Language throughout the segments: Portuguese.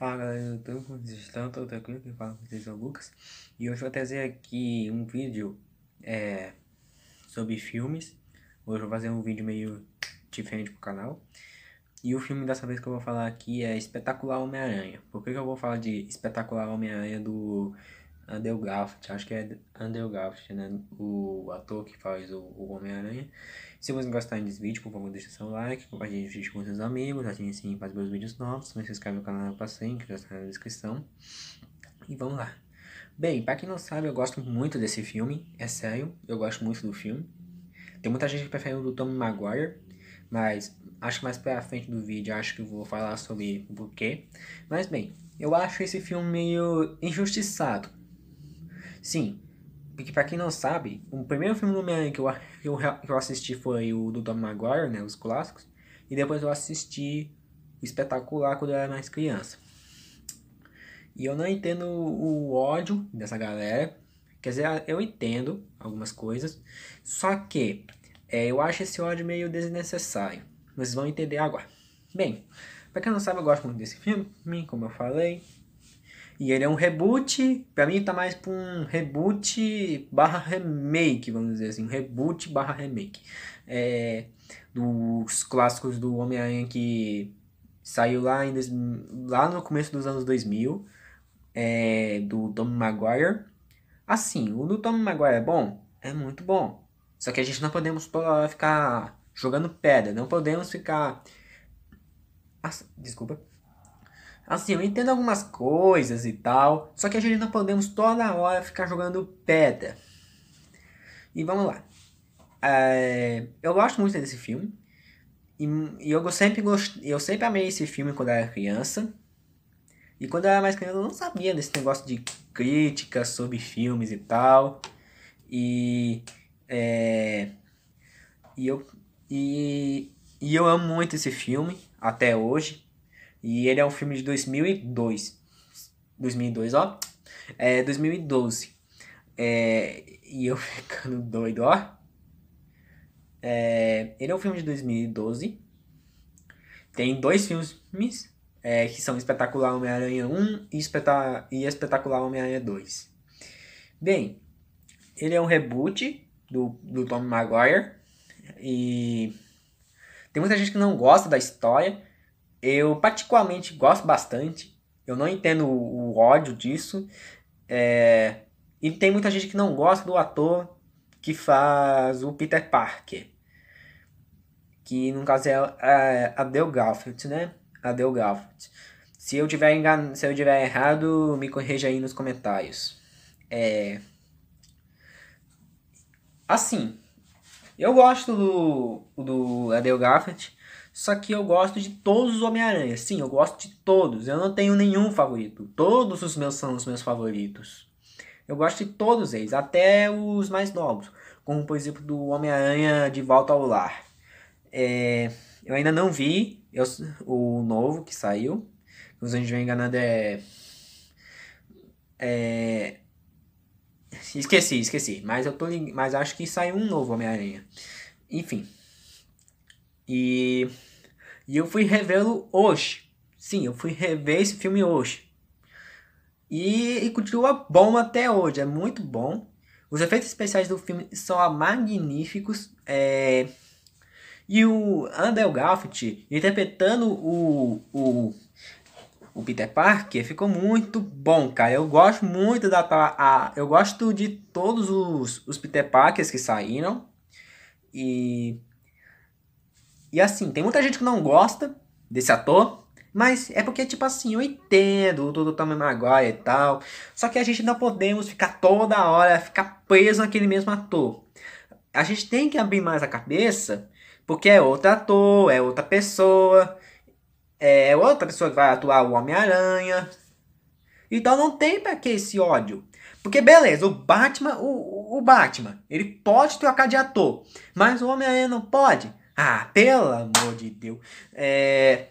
Fala galera do YouTube, como vocês estão? Tudo tranquilo? Quem fala com vocês é o Lucas E hoje eu vou trazer aqui um vídeo é, sobre filmes Hoje eu vou fazer um vídeo meio diferente pro canal E o filme dessa vez que eu vou falar aqui é Espetacular Homem-Aranha Por que, que eu vou falar de Espetacular Homem-Aranha do Andrew Garfield, acho que é Andrew Garfield, né? O ator que faz o, o Homem-Aranha. Se vocês gostarem desse vídeo, por favor, deixa seu like, compartilhe o vídeo com seus amigos, ative sim para assim, os vídeos novos, também se inscreve no canal para que já está na descrição. E vamos lá. Bem, para quem não sabe, eu gosto muito desse filme, é sério, eu gosto muito do filme. Tem muita gente que prefere o do Tom Maguire, mas acho que mais pra frente do vídeo acho que eu vou falar sobre o porquê. Mas bem, eu acho esse filme meio injustiçado. Sim, porque pra quem não sabe, o primeiro filme do Homem-Aranha que eu, que, eu, que eu assisti foi o do Tom Maguire, né? Os clássicos. E depois eu assisti o Espetacular quando eu era mais criança. E eu não entendo o ódio dessa galera. Quer dizer, eu entendo algumas coisas. Só que é, eu acho esse ódio meio desnecessário. Vocês vão entender agora. Bem, pra quem não sabe, eu gosto muito desse filme, como eu falei. E ele é um reboot, pra mim tá mais pra um reboot barra remake, vamos dizer assim, um reboot barra remake. É, dos clássicos do Homem-Aranha que saiu lá, em, lá no começo dos anos 2000, é, do Tom Maguire. Assim, o do Tom Maguire é bom? É muito bom. Só que a gente não podemos ficar jogando pedra, não podemos ficar... Ah, desculpa Assim, eu entendo algumas coisas e tal, só que a gente não podemos toda hora ficar jogando pedra. E vamos lá. É, eu gosto muito desse filme. E, e eu sempre gost, eu sempre amei esse filme quando era criança. E quando eu era mais criança eu não sabia desse negócio de críticas sobre filmes e tal. E é, e eu e, e eu amo muito esse filme até hoje. E ele é um filme de 2002. 2002, ó. É 2012. É, e eu ficando doido, ó. É, ele é um filme de 2012. Tem dois filmes é, que são Espetacular Homem-Aranha 1 e, Espeta e Espetacular Homem-Aranha 2. Bem, ele é um reboot do, do Tom Maguire. E tem muita gente que não gosta da história. Eu particularmente gosto bastante. Eu não entendo o, o ódio disso. É... E tem muita gente que não gosta do ator que faz o Peter Parker. Que no caso é a, é a né? A Del Se eu tiver engan... se eu tiver errado, me corrija aí nos comentários. É... Assim, eu gosto do, do Adel Gaffert, só que eu gosto de todos os Homem-Aranha. Sim, eu gosto de todos. Eu não tenho nenhum favorito. Todos os meus são os meus favoritos. Eu gosto de todos eles, até os mais novos. Como, por exemplo, do Homem-Aranha de Volta ao Lar. É, eu ainda não vi eu, o novo que saiu. Os gente Enganados é... é... Esqueci, esqueci. Mas eu tô Mas acho que saiu um novo Homem-Aranha. Enfim. E, e eu fui revê-lo hoje. Sim, eu fui rever esse filme hoje. E, e continua bom até hoje, é muito bom. Os efeitos especiais do filme são magníficos. É... E o Andrew Garfield interpretando o, o, o Peter Parker ficou muito bom, cara. Eu gosto muito da. A, eu gosto de todos os, os Peter Parkers que saíram. E e assim, tem muita gente que não gosta desse ator, mas é porque, tipo assim, eu entendo Dudu Tommy tá Maguire e tal. Só que a gente não podemos ficar toda hora, ficar preso naquele mesmo ator. A gente tem que abrir mais a cabeça, porque é outro ator, é outra pessoa, é outra pessoa que vai atuar o Homem-Aranha. Então não tem pra que esse ódio. Porque beleza, o Batman, o, o Batman, ele pode trocar de ator, mas o Homem-Aranha não pode. Ah, pelo amor de Deus. É...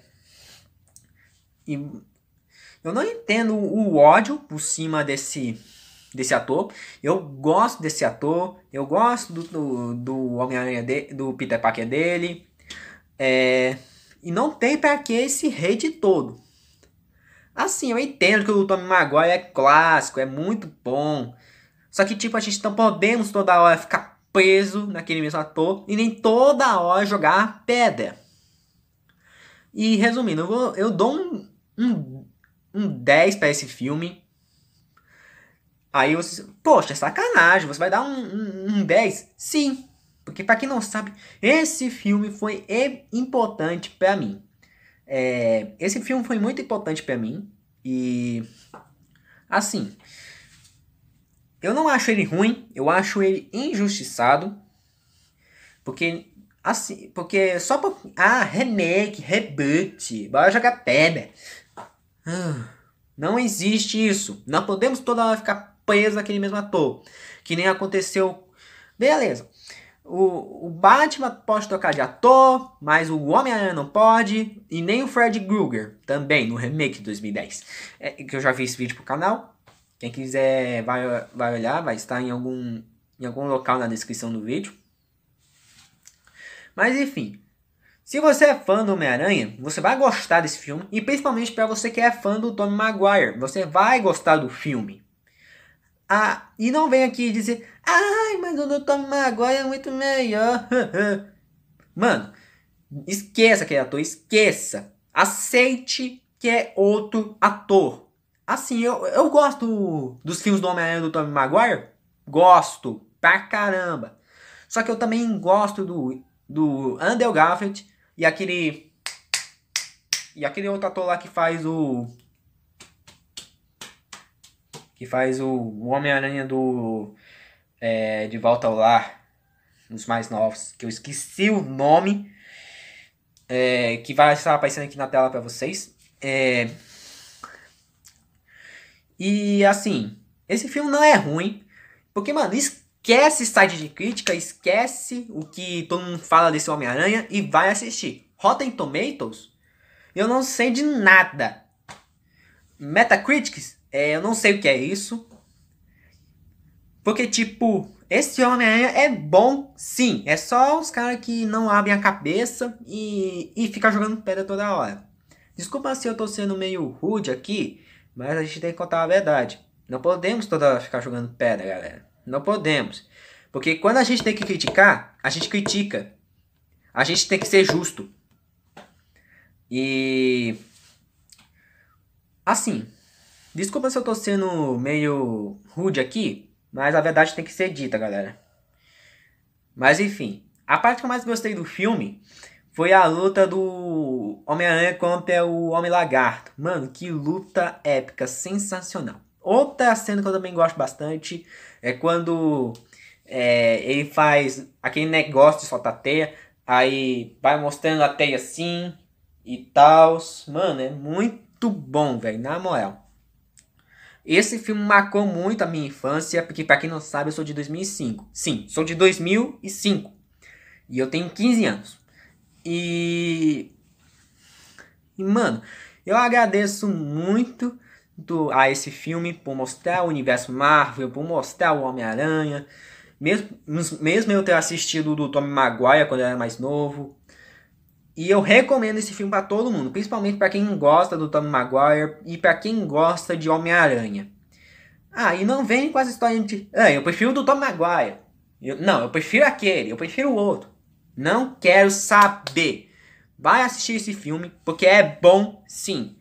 E eu não entendo o ódio por cima desse desse ator. Eu gosto desse ator. Eu gosto do, do, do Homem-Aranha do Peter Parker dele. É... E não tem para que esse hate todo. Assim, eu entendo que o Tommy Maguire é clássico, é muito bom. Só que, tipo, a gente não tá podemos toda hora ficar preso naquele mesmo ator e nem toda hora jogar pedra. E resumindo, eu, vou, eu dou um, um, um 10 para esse filme. Aí você, poxa, é sacanagem, você vai dar um, um, um 10? Sim, porque para quem não sabe, esse filme foi importante para mim. É, esse filme foi muito importante para mim e assim, eu não acho ele ruim, eu acho ele injustiçado. Porque assim, porque é só por ah, remake, reboot, bora jogar pedra. Ah, não existe isso. Não podemos toda hora ficar preso naquele mesmo ator, que nem aconteceu. Beleza. O, o Batman pode trocar de ator, mas o Homem-Aranha não pode, e nem o Fred Krueger, também no remake de 2010, é, que eu já vi esse vídeo pro canal. Quem quiser vai, vai olhar, vai estar em algum, em algum local na descrição do vídeo. Mas enfim, se você é fã do Homem-Aranha, você vai gostar desse filme. E principalmente para você que é fã do Tom Maguire, você vai gostar do filme. Ah, e não vem aqui dizer, ai, mas o do Tobey Maguire é muito melhor. Mano, esqueça aquele é ator, esqueça. Aceite que é outro ator. Assim, eu, eu gosto dos filmes do Homem-Aranha do tommy Maguire. Gosto pra caramba. Só que eu também gosto do, do Andrew Garfield e aquele. E aquele outro ator lá que faz o. Que faz o Homem-Aranha do. É, de Volta ao Lar. nos mais novos. Que eu esqueci o nome. É, que vai estar aparecendo aqui na tela para vocês. É, e assim, esse filme não é ruim, porque, mano, esquece site de crítica, esquece o que todo mundo fala desse Homem-Aranha e vai assistir. Rotten Tomatoes, eu não sei de nada. Metacritics, é, eu não sei o que é isso. Porque, tipo, esse Homem-Aranha é bom, sim. É só os caras que não abrem a cabeça e, e ficar jogando pedra toda hora. Desculpa se eu tô sendo meio rude aqui, mas a gente tem que contar a verdade. Não podemos toda hora ficar jogando pedra, galera. Não podemos. Porque quando a gente tem que criticar, a gente critica. A gente tem que ser justo. E. Assim. Desculpa se eu tô sendo meio rude aqui, mas a verdade tem que ser dita, galera. Mas enfim. A parte que eu mais gostei do filme foi a luta do Homem-Aranha contra o Homem-Lagarto. Mano, que luta épica, sensacional. Outra cena que eu também gosto bastante é quando é, ele faz aquele negócio de soltar teia, aí vai mostrando a teia assim e tal. Mano, é muito bom, velho, na moral. Esse filme marcou muito a minha infância, porque para quem não sabe, eu sou de 2005. Sim, sou de 2005. E eu tenho 15 anos. E. Mano, eu agradeço muito do, a esse filme por mostrar o universo Marvel, por mostrar o Homem-Aranha. Mesmo, mesmo eu ter assistido do Tommy Maguire quando eu era mais novo. E eu recomendo esse filme para todo mundo, principalmente para quem gosta do Tommy Maguire e para quem gosta de Homem-Aranha. Ah, e não vem com as histórias de. Ah, eu prefiro o do Tom Maguire. Eu, não, eu prefiro aquele, eu prefiro o outro. Não quero saber. Vai assistir esse filme, porque é bom sim.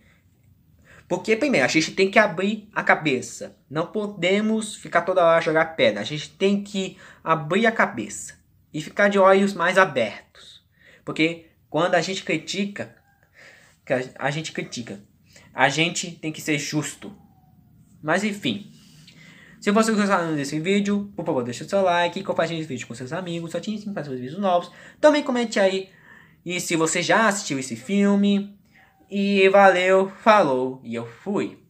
Porque, primeiro, a gente tem que abrir a cabeça. Não podemos ficar toda hora jogar pedra. A gente tem que abrir a cabeça e ficar de olhos mais abertos. Porque quando a gente critica, a gente critica. A gente tem que ser justo. Mas enfim, se você gostou desse vídeo, por favor, deixe seu like, compartilhe esse vídeo com seus amigos, só tinha para fazer vídeos novos. Também comente aí e se você já assistiu esse filme. E valeu, falou e eu fui.